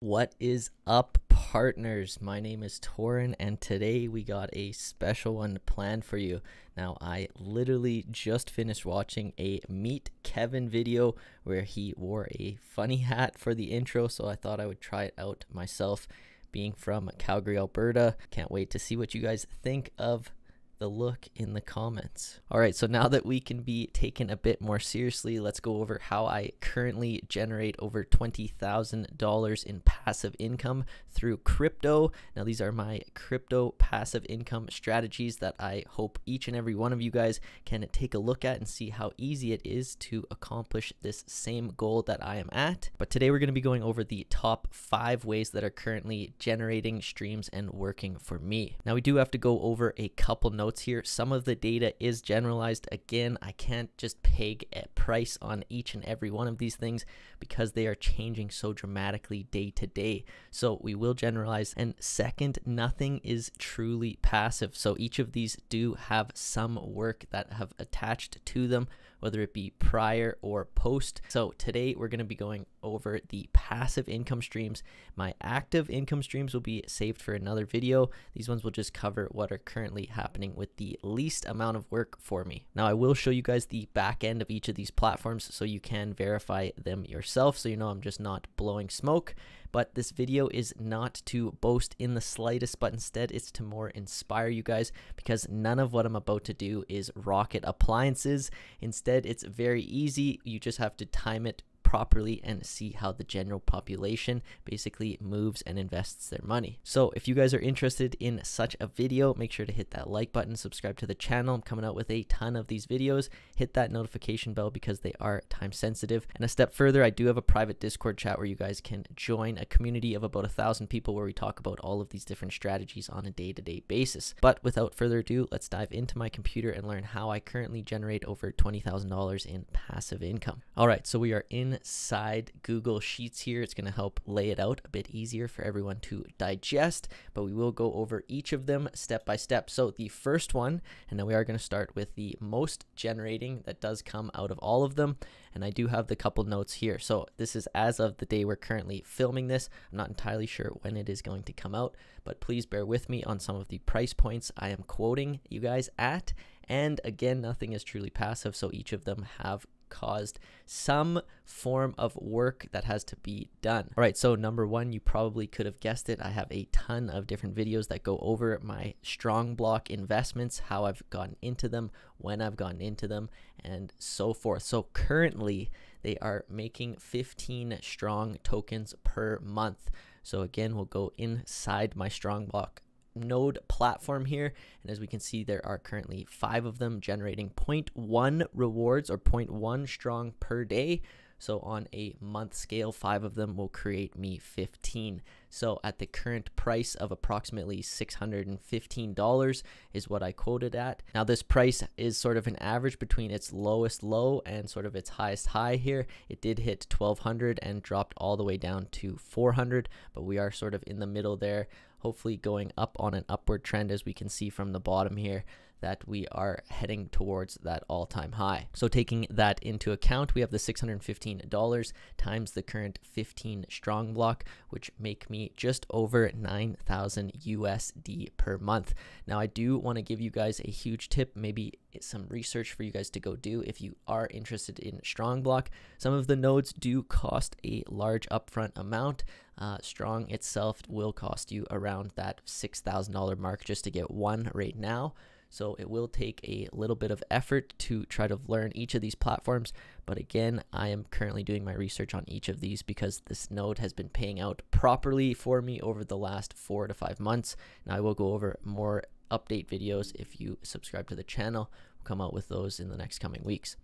What is up, partners? My name is Torin, and today we got a special one planned for you. Now, I literally just finished watching a Meet Kevin video where he wore a funny hat for the intro, so I thought I would try it out myself. Being from Calgary, Alberta, can't wait to see what you guys think of the look in the comments. All right, so now that we can be taken a bit more seriously, let's go over how I currently generate over $20,000 in passive income through crypto. Now, these are my crypto passive income strategies that I hope each and every one of you guys can take a look at and see how easy it is to accomplish this same goal that I am at. But today we're going to be going over the top five ways that are currently generating streams and working for me. Now, we do have to go over a couple notes notes here. Some of the data is generalized. Again, I can't just peg a price on each and every one of these things because they are changing so dramatically day to day. So we will generalize. And second, nothing is truly passive. So each of these do have some work that have attached to them whether it be prior or post. So today we're going to be going over the passive income streams. My active income streams will be saved for another video. These ones will just cover what are currently happening with the least amount of work for me. Now I will show you guys the back end of each of these platforms so you can verify them yourself so you know I'm just not blowing smoke. But this video is not to boast in the slightest, but instead it's to more inspire you guys because none of what I'm about to do is rocket appliances. Instead, it's very easy. You just have to time it properly and see how the general population basically moves and invests their money. So if you guys are interested in such a video, make sure to hit that like button, subscribe to the channel. I'm coming out with a ton of these videos. Hit that notification bell because they are time sensitive. And a step further, I do have a private Discord chat where you guys can join a community of about a thousand people where we talk about all of these different strategies on a day to day basis. But without further ado, let's dive into my computer and learn how I currently generate over $20,000 in passive income. All right, so we are in inside Google Sheets here. It's going to help lay it out a bit easier for everyone to digest, but we will go over each of them step by step. So the first one, and then we are going to start with the most generating that does come out of all of them. And I do have the couple notes here. So this is as of the day we're currently filming this. I'm not entirely sure when it is going to come out, but please bear with me on some of the price points I am quoting you guys at. And again, nothing is truly passive, so each of them have caused some form of work that has to be done. All right, so number one, you probably could have guessed it. I have a ton of different videos that go over my strong block investments, how I've gotten into them, when I've gotten into them, and so forth. So currently, they are making 15 strong tokens per month. So again, we'll go inside my strong block node platform here. And as we can see, there are currently five of them generating 0.1 rewards or 0.1 strong per day. So on a month scale, five of them will create me 15. So at the current price of approximately $615 is what I quoted at. Now this price is sort of an average between its lowest low and sort of its highest high here. It did hit 1200 and dropped all the way down to 400, but we are sort of in the middle there, hopefully going up on an upward trend as we can see from the bottom here that we are heading towards that all time high. So, taking that into account, we have the $615 times the current 15 strong block, which make me just over 9,000 USD per month. Now, I do want to give you guys a huge tip, maybe some research for you guys to go do if you are interested in strong block. Some of the nodes do cost a large upfront amount. Uh, strong itself will cost you around that $6,000 mark just to get one right now. So it will take a little bit of effort to try to learn each of these platforms. But again, I am currently doing my research on each of these because this node has been paying out properly for me over the last four to five months. Now I will go over more update videos if you subscribe to the channel. We'll come out with those in the next coming weeks.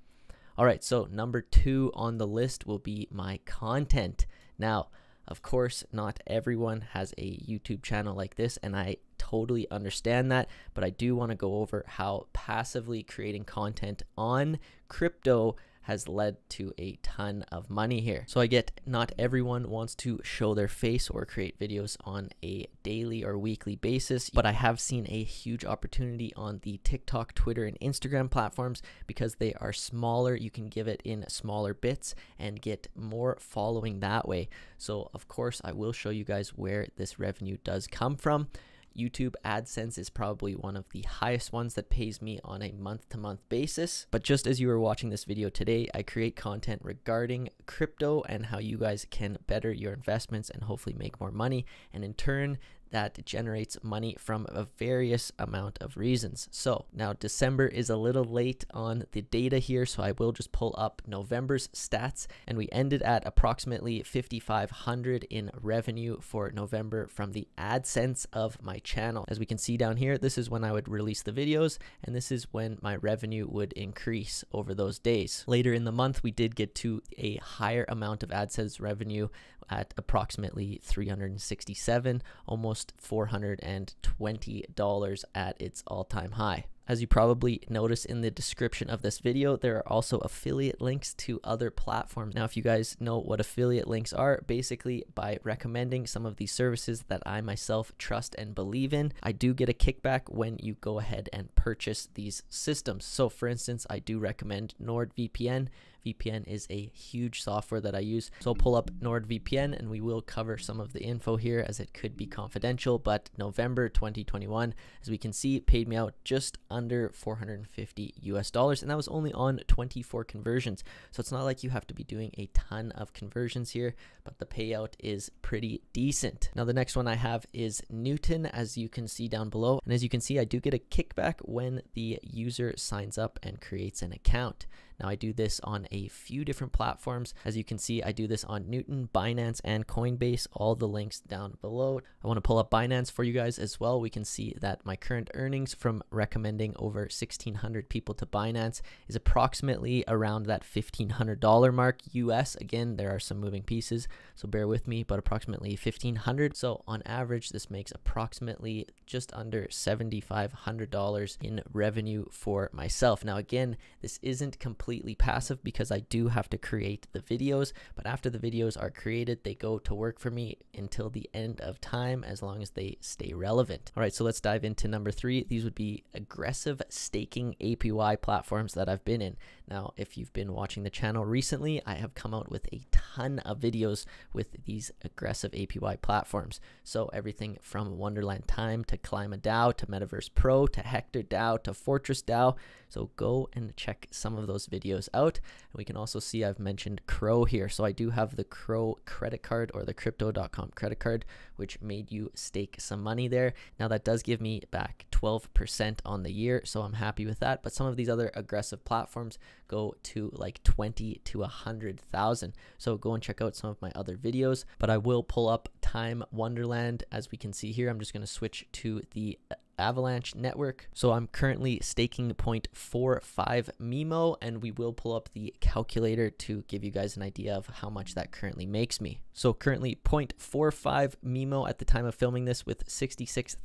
All right, so number two on the list will be my content. Now, of course, not everyone has a YouTube channel like this, and I totally understand that, but I do want to go over how passively creating content on crypto has led to a ton of money here. So I get not everyone wants to show their face or create videos on a daily or weekly basis, but I have seen a huge opportunity on the TikTok, Twitter, and Instagram platforms because they are smaller. You can give it in smaller bits and get more following that way. So of course, I will show you guys where this revenue does come from. YouTube AdSense is probably one of the highest ones that pays me on a month to month basis. But just as you are watching this video today, I create content regarding crypto and how you guys can better your investments and hopefully make more money. And in turn, that generates money from a various amount of reasons. So now December is a little late on the data here, so I will just pull up November's stats, and we ended at approximately 5,500 in revenue for November from the AdSense of my channel. As we can see down here, this is when I would release the videos, and this is when my revenue would increase over those days. Later in the month, we did get to a higher amount of AdSense revenue at approximately 367, almost $420 at its all-time high. As you probably noticed in the description of this video, there are also affiliate links to other platforms. Now, if you guys know what affiliate links are, basically by recommending some of these services that I myself trust and believe in, I do get a kickback when you go ahead and purchase these systems. So for instance, I do recommend NordVPN. VPN is a huge software that I use. So I'll pull up NordVPN and we will cover some of the info here as it could be confidential, but November 2021, as we can see, paid me out just under under 450 US dollars, and that was only on 24 conversions. So it's not like you have to be doing a ton of conversions here, but the payout is pretty decent. Now, the next one I have is Newton, as you can see down below. And as you can see, I do get a kickback when the user signs up and creates an account. Now I do this on a few different platforms. As you can see, I do this on Newton, Binance, and Coinbase, all the links down below. I wanna pull up Binance for you guys as well. We can see that my current earnings from recommending over 1,600 people to Binance is approximately around that $1,500 mark US. Again, there are some moving pieces, so bear with me, but approximately 1500 So on average, this makes approximately just under $7,500 in revenue for myself. Now again, this isn't complete completely passive because I do have to create the videos. But after the videos are created, they go to work for me until the end of time as long as they stay relevant. All right, so let's dive into number three. These would be aggressive staking APY platforms that I've been in. Now, if you've been watching the channel recently, I have come out with a ton of videos with these aggressive APY platforms. So everything from Wonderland Time to Climb a DAO to Metaverse Pro to Hector DAO to Fortress DAO. So go and check some of those videos out. And we can also see I've mentioned Crow here. So I do have the Crow credit card or the crypto.com credit card, which made you stake some money there. Now that does give me back 12% on the year. So I'm happy with that. But some of these other aggressive platforms go to like 20 to 100,000. So go and check out some of my other videos, but I will pull up Time Wonderland. As we can see here, I'm just going to switch to the Avalanche network. So I'm currently staking 0.45 MIMO and we will pull up the calculator to give you guys an idea of how much that currently makes me. So currently 0.45 MIMO at the time of filming this with 66,000%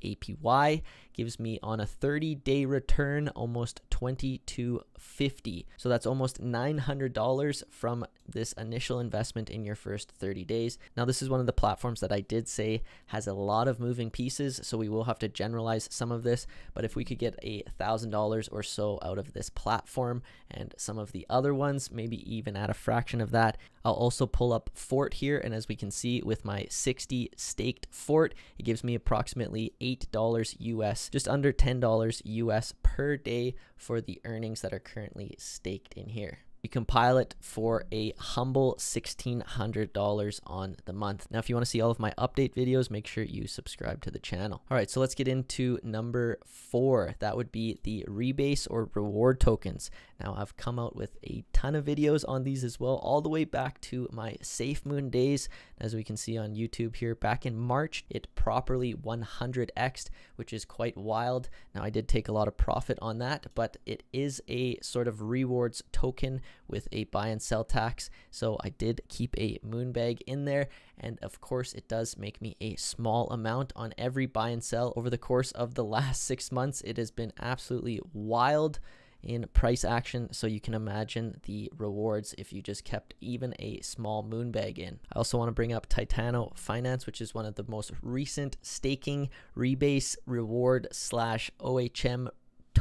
APY gives me on a 30 day return almost 2250. So that's almost $900 from this initial investment in your first 30 days. Now this is one of the platforms that I did say has a lot of moving pieces. So we will have to generalize some of this, but if we could get a $1,000 or so out of this platform and some of the other ones, maybe even at a fraction of that, I'll also pull up fort here. And as we can see with my 60 staked fort, it gives me approximately $8 US, just under $10 US per day for the earnings that are currently staked in here you can pile it for a humble $1,600 on the month. Now, if you want to see all of my update videos, make sure you subscribe to the channel. All right, so let's get into number four. That would be the rebase or reward tokens. Now, I've come out with a ton of videos on these as well, all the way back to my SafeMoon days. As we can see on YouTube here, back in March, it properly 100x'd, which is quite wild. Now, I did take a lot of profit on that, but it is a sort of rewards token with a buy and sell tax. So I did keep a moon bag in there. And of course, it does make me a small amount on every buy and sell over the course of the last six months. It has been absolutely wild in price action so you can imagine the rewards if you just kept even a small moon bag in. I also want to bring up Titano Finance which is one of the most recent staking rebase reward slash OHM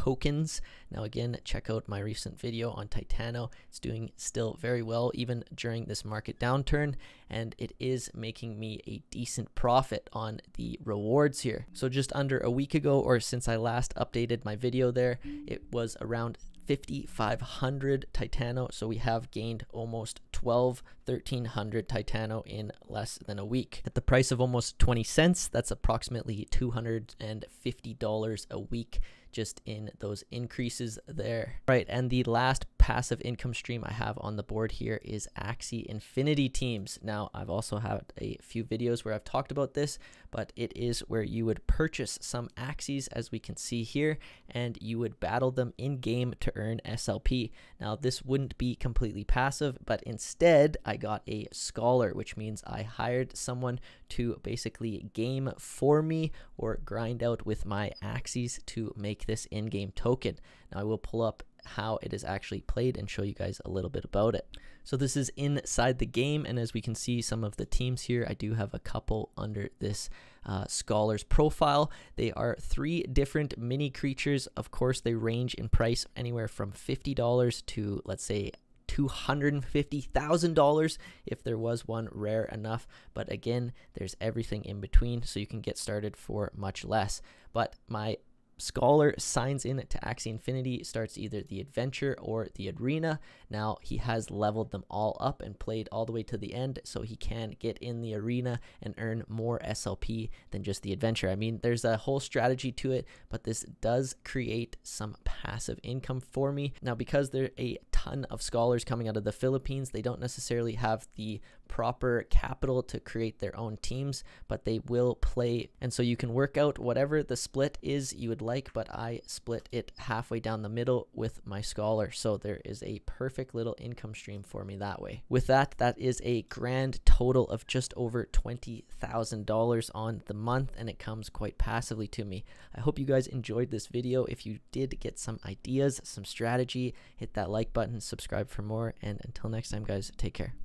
tokens. Now again, check out my recent video on Titano. It's doing still very well even during this market downturn and it is making me a decent profit on the rewards here. So just under a week ago or since I last updated my video there, it was around 5500 Titano. So we have gained almost 12, 1300 Titano in less than a week. At the price of almost 20 cents, that's approximately $250 a week just in those increases there. Right, and the last passive income stream I have on the board here is Axie Infinity Teams. Now, I've also had a few videos where I've talked about this, but it is where you would purchase some Axies, as we can see here, and you would battle them in-game to earn SLP. Now, this wouldn't be completely passive, but instead, I got a scholar, which means I hired someone to basically game for me or grind out with my Axies to make this in-game token. Now, I will pull up how it is actually played and show you guys a little bit about it. So this is inside the game, and as we can see some of the teams here, I do have a couple under this uh, scholar's profile. They are three different mini creatures. Of course, they range in price anywhere from $50 to, let's say, $250,000 if there was one rare enough. But again, there's everything in between, so you can get started for much less. But my Scholar signs in to Axie Infinity, starts either the Adventure or the Arena. Now he has leveled them all up and played all the way to the end, so he can get in the Arena and earn more SLP than just the Adventure. I mean, there's a whole strategy to it, but this does create some passive income for me. Now, because there are a ton of scholars coming out of the Philippines, they don't necessarily have the proper capital to create their own teams, but they will play. And so you can work out whatever the split is you would like, but I split it halfway down the middle with my scholar. So there is a perfect little income stream for me that way. With that, that is a grand total of just over $20,000 on the month, and it comes quite passively to me. I hope you guys enjoyed this video. If you did get some ideas, some strategy, hit that like button, subscribe for more, and until next time, guys, take care.